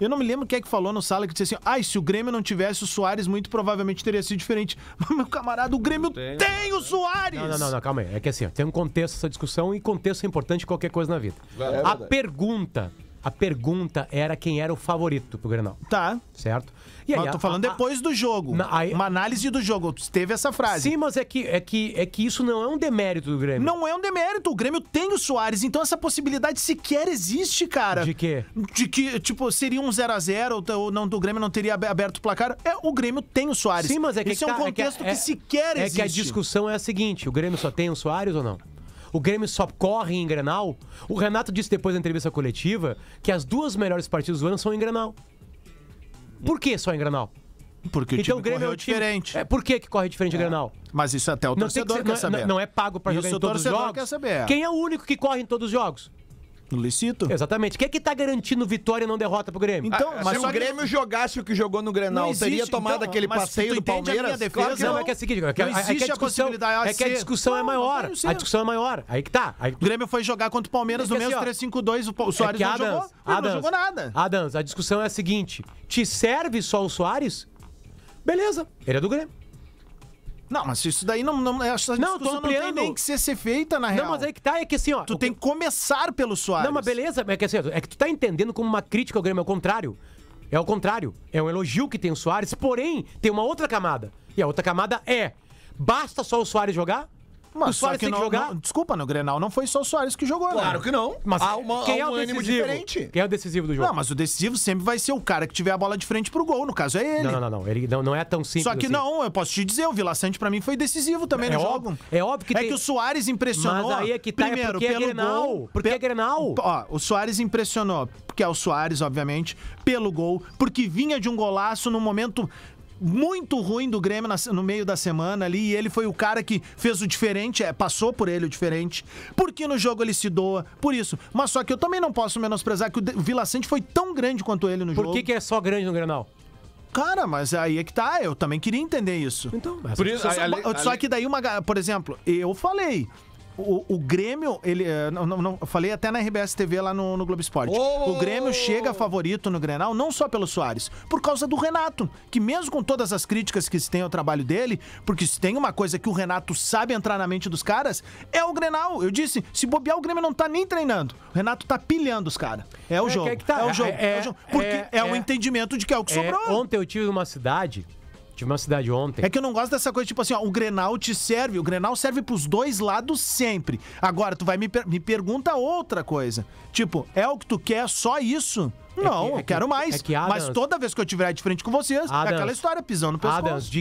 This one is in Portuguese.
Eu não me lembro quem é que falou no sala que disse assim: ai, ah, se o Grêmio não tivesse o Soares, muito provavelmente teria sido diferente. Mas, meu camarada, o Grêmio tem, tem o Soares! Não, não, não, calma aí. É que assim, ó, tem um contexto essa discussão e contexto é importante em qualquer coisa na vida. É, a pergunta a pergunta era quem era o favorito pro Grenal. Tá. Certo? E aí, mas eu tô falando a, a, depois do jogo. Na, aí, uma análise do jogo. Teve essa frase. Sim, mas é que, é, que, é que isso não é um demérito do Grêmio. Não é um demérito. O Grêmio tem o Soares, então essa possibilidade sequer existe, cara. De quê? De que, tipo, seria um 0x0 ou não, o Grêmio não teria aberto o placar. É, o Grêmio tem o Soares. Sim, mas é que. Isso é um tá, contexto é que, é, que sequer existe. É que a discussão é a seguinte: o Grêmio só tem o Soares ou não? o Grêmio só corre em Grenal. O Renato disse depois da entrevista coletiva que as duas melhores partidas do ano são em Grenal. Por que só em Grenal? Porque então, o time Grêmio é o time... diferente. É, por que, que corre diferente é. Grenal? Mas isso até o não torcedor que ser, quer não, é- saber. Não, é pago para jogar em todos os jogos. Quem é o único que corre em todos os jogos? No licito? Exatamente. Quem é que tá garantindo vitória e não derrota pro Grêmio? Então, ah, mas se o Grêmio que... jogasse o que jogou no Grenal, não teria tomado então, aquele passeio do Palmeiras? Defesa, claro que não, não. é que é o seguinte, é que, não existe é que a, possibilidade. Ah, é que a discussão é não, é maior. A discussão é maior. Aí que tá. Aí... O Grêmio foi jogar contra o Palmeiras é no mesmo assim, 3-5-2, o, o é Soares é não Adams, jogou. Adams, não jogou nada. Adams, a discussão é a seguinte: te serve só o Soares? Beleza, ele é do Grêmio. Não, mas isso daí não. não essa não, tô não tem nem que ser, ser feita, na real. Não, mas aí é que tá, é que assim, ó. Tu tem que começar pelo Soares. Não, mas beleza, é que assim, é que tu tá entendendo como uma crítica ao Grêmio, é o contrário. É o contrário. É um elogio que tem o Soares, porém, tem uma outra camada. E a outra camada é: basta só o Soares jogar? Mas o Soares tem que não, jogar? Não, desculpa, no Grenal não foi só o Soares que jogou, né? Claro que não. Mas há, uma, quem há é um é o ânimo decisivo? diferente. Quem é o decisivo do jogo? Não, mas o decisivo sempre vai ser o cara que tiver a bola de frente pro gol, no caso é ele. Não, não, não. Ele não, não é tão simples Só que assim. não, eu posso te dizer, o Vila Sante pra mim foi decisivo também é no óbvio, jogo. É óbvio que É tem... que o Soares impressionou. Mas aí é que tá, é primeiro, é porque pelo é Grenal. Gol, porque pe... é Grenal. Ó, o Soares impressionou, porque é o Soares, obviamente, pelo gol, porque vinha de um golaço num momento muito ruim do Grêmio no meio da semana ali, e ele foi o cara que fez o diferente, é, passou por ele o diferente, porque no jogo ele se doa, por isso. Mas só que eu também não posso menosprezar que o, o Vila Sante foi tão grande quanto ele no por jogo. Por que, que é só grande no Grenal? Cara, mas aí é que tá, eu também queria entender isso. Então, mas por isso, só, ali, só que daí uma, por exemplo, eu falei, o, o, Grêmio, ele. Eh, não, não, não, falei até na RBS TV lá no, no Globo Esporte. Oh! O Grêmio chega favorito no Grenal, não só pelo Soares, por causa do Renato, que mesmo com todas as críticas que se tem ao trabalho dele, porque se tem uma coisa que o Renato sabe entrar na mente dos caras, é o Grenal. Eu disse, se bobear, o Grêmio não tá nem treinando. O Renato tá pilhando os caras. É, é, é, tá, é, o jogo. É, é o jogo. Porque é, é o é, entendimento de que é o que sobrou. Ontem eu tive uma cidade Tive uma cidade ontem. É que eu não gosto dessa coisa, tipo assim, ó, o Grenal te serve, o Grenal serve pros dois lados sempre. Agora, tu vai me, per me pergunta outra coisa. Tipo, é o que tu quer, só isso? É não, que, é eu quero que, mais. É que Adams, mas toda vez que eu tiver de frente com vocês, é Adams, é aquela história pisando no Adams, de